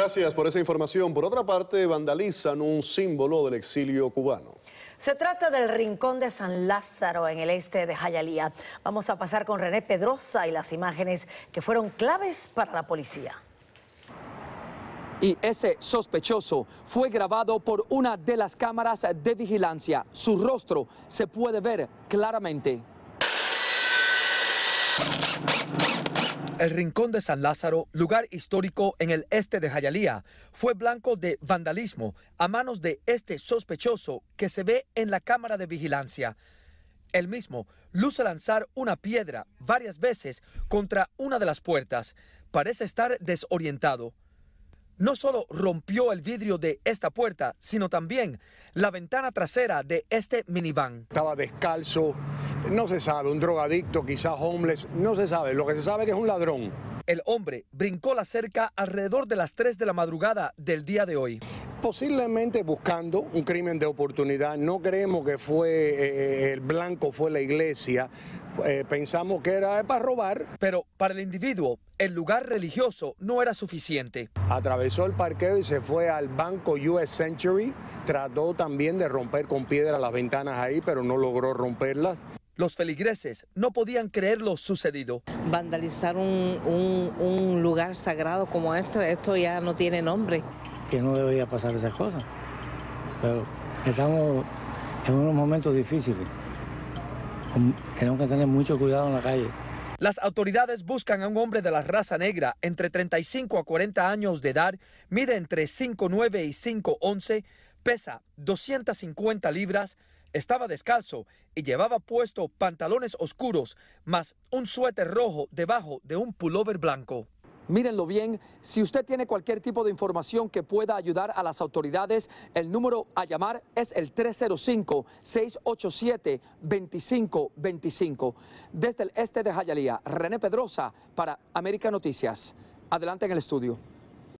Gracias por esa información. Por otra parte, vandalizan un símbolo del exilio cubano. Se trata del Rincón de San Lázaro en el este de Jayalía. Vamos a pasar con René Pedrosa y las imágenes que fueron claves para la policía. Y ese sospechoso fue grabado por una de las cámaras de vigilancia. Su rostro se puede ver claramente. El Rincón de San Lázaro, lugar histórico en el este de Jayalía, fue blanco de vandalismo a manos de este sospechoso que se ve en la cámara de vigilancia. El mismo luce lanzar una piedra varias veces contra una de las puertas. Parece estar desorientado. No solo rompió el vidrio de esta puerta, sino también la ventana trasera de este minivan. Estaba descalzo, no se sabe, un drogadicto, quizás homeless, no se sabe. Lo que se sabe es que es un ladrón el hombre brincó la cerca alrededor de las 3 de la madrugada del día de hoy posiblemente buscando un crimen de oportunidad. No creemos que fue eh, eh, el blanco, fue la iglesia. Eh, pensamos que era para robar. Pero para el individuo, el lugar religioso no era suficiente. Atravesó el parqueo y se fue al banco US Century. Trató también de romper con piedra las ventanas ahí, pero no logró romperlas. Los feligreses no podían creer lo sucedido. Vandalizaron un un, lugar sagrado como esto, esto ya no tiene nombre. Que no debería pasar esas cosas. Pero estamos en unos momentos difíciles. Tenemos que tener mucho cuidado en la calle. Las autoridades buscan a un hombre de la raza negra entre 35 a 40 años de edad, mide entre 5'9 y 5'11, Pesa 250 libras, estaba descalzo y llevaba puesto pantalones oscuros más un suéter rojo debajo de un pullover blanco. Mírenlo bien, si usted tiene cualquier tipo de información que pueda ayudar a las autoridades, el número a llamar es el 305-687-2525. Desde el este de Jayalía, René Pedrosa para América Noticias. Adelante en el estudio.